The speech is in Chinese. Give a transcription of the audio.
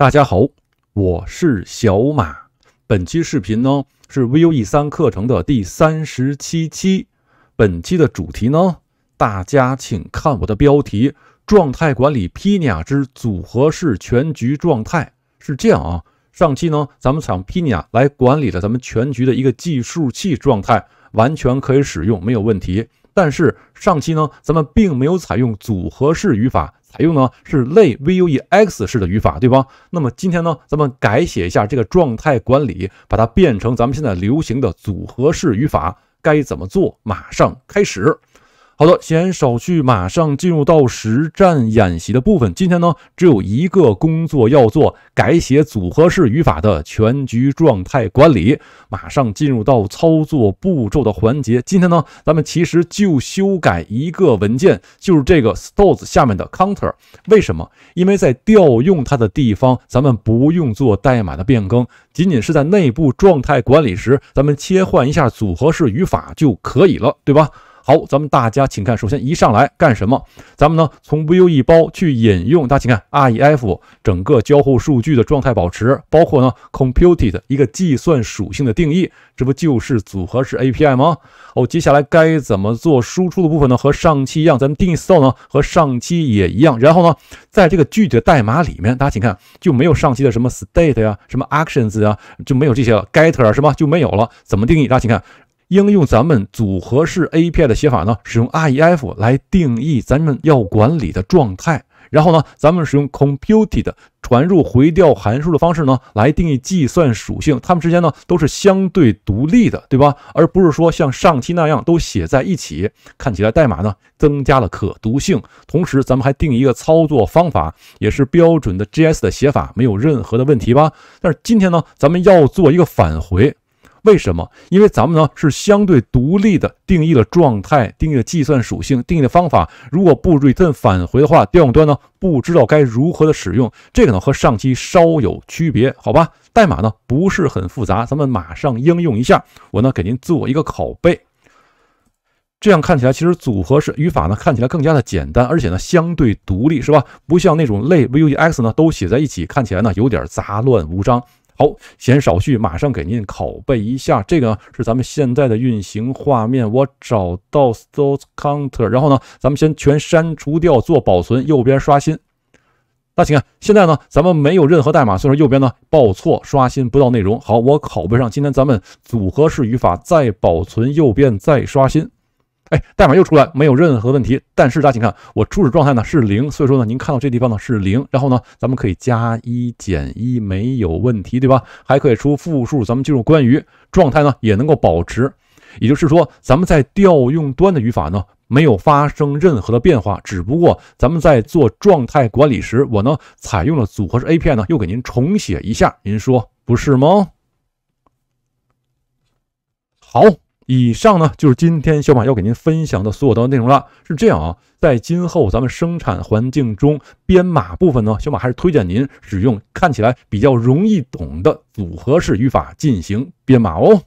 大家好，我是小马。本期视频呢是 Vue 三课程的第三十七期。本期的主题呢，大家请看我的标题：状态管理 p i n a 之组合式全局状态。是这样啊，上期呢，咱们采用 p i n a 来管理了咱们全局的一个计数器状态，完全可以使用，没有问题。但是上期呢，咱们并没有采用组合式语法。采用呢是类 VueX 式的语法，对吧？那么今天呢，咱们改写一下这个状态管理，把它变成咱们现在流行的组合式语法，该怎么做？马上开始。好的，言少叙，马上进入到实战演习的部分。今天呢，只有一个工作要做，改写组合式语法的全局状态管理。马上进入到操作步骤的环节。今天呢，咱们其实就修改一个文件，就是这个 stores 下面的 counter。为什么？因为在调用它的地方，咱们不用做代码的变更，仅仅是在内部状态管理时，咱们切换一下组合式语法就可以了，对吧？好，咱们大家请看，首先一上来干什么？咱们呢从 Vue 包去引用，大家请看 ref 整个交互数据的状态保持，包括呢 computed 一个计算属性的定义，这不就是组合式 API 吗？哦，接下来该怎么做输出的部分呢？和上期一样，咱们定义 store 呢和上期也一样，然后呢在这个具体的代码里面，大家请看就没有上期的什么 state 呀，什么 actions 啊，就没有这些了，getter 就没有了，怎么定义？大家请看。应用咱们组合式 A p i 的写法呢，使用 ref 来定义咱们要管理的状态，然后呢，咱们使用 computed 传入回调函数的方式呢，来定义计算属性。它们之间呢都是相对独立的，对吧？而不是说像上期那样都写在一起，看起来代码呢增加了可读性。同时，咱们还定一个操作方法，也是标准的 JS 的写法，没有任何的问题吧？但是今天呢，咱们要做一个返回。为什么？因为咱们呢是相对独立的定义了状态，定义了计算属性，定义的方法。如果不 return 返回的话，调用端呢不知道该如何的使用。这个呢和上期稍有区别，好吧？代码呢不是很复杂，咱们马上应用一下。我呢给您做一个拷贝，这样看起来其实组合式语法呢看起来更加的简单，而且呢相对独立，是吧？不像那种类 Vuex 呢都写在一起，看起来呢有点杂乱无章。好，闲少叙，马上给您拷贝一下。这个是咱们现在的运行画面。我找到 source counter，然后呢，咱们先全删除掉，做保存，右边刷新。大请看，现在呢，咱们没有任何代码，所以说右边呢报错，刷新不到内容。好，我拷贝上，今天咱们组合式语法再保存，右边再刷新。哎，代码又出来，没有任何问题。但是大家请看，我初始状态呢是零，所以说呢，您看到这地方呢是零。然后呢，咱们可以加一减一，没有问题，对吧？还可以出负数。咱们进入关于状态呢，也能够保持。也就是说，咱们在调用端的语法呢，没有发生任何的变化。只不过咱们在做状态管理时，我呢采用了组合式 API 呢，又给您重写一下。您说不是吗？好。以上呢，就是今天小马要给您分享的所有的内容了。是这样啊，在今后咱们生产环境中编码部分呢，小马还是推荐您使用看起来比较容易懂的组合式语法进行编码哦。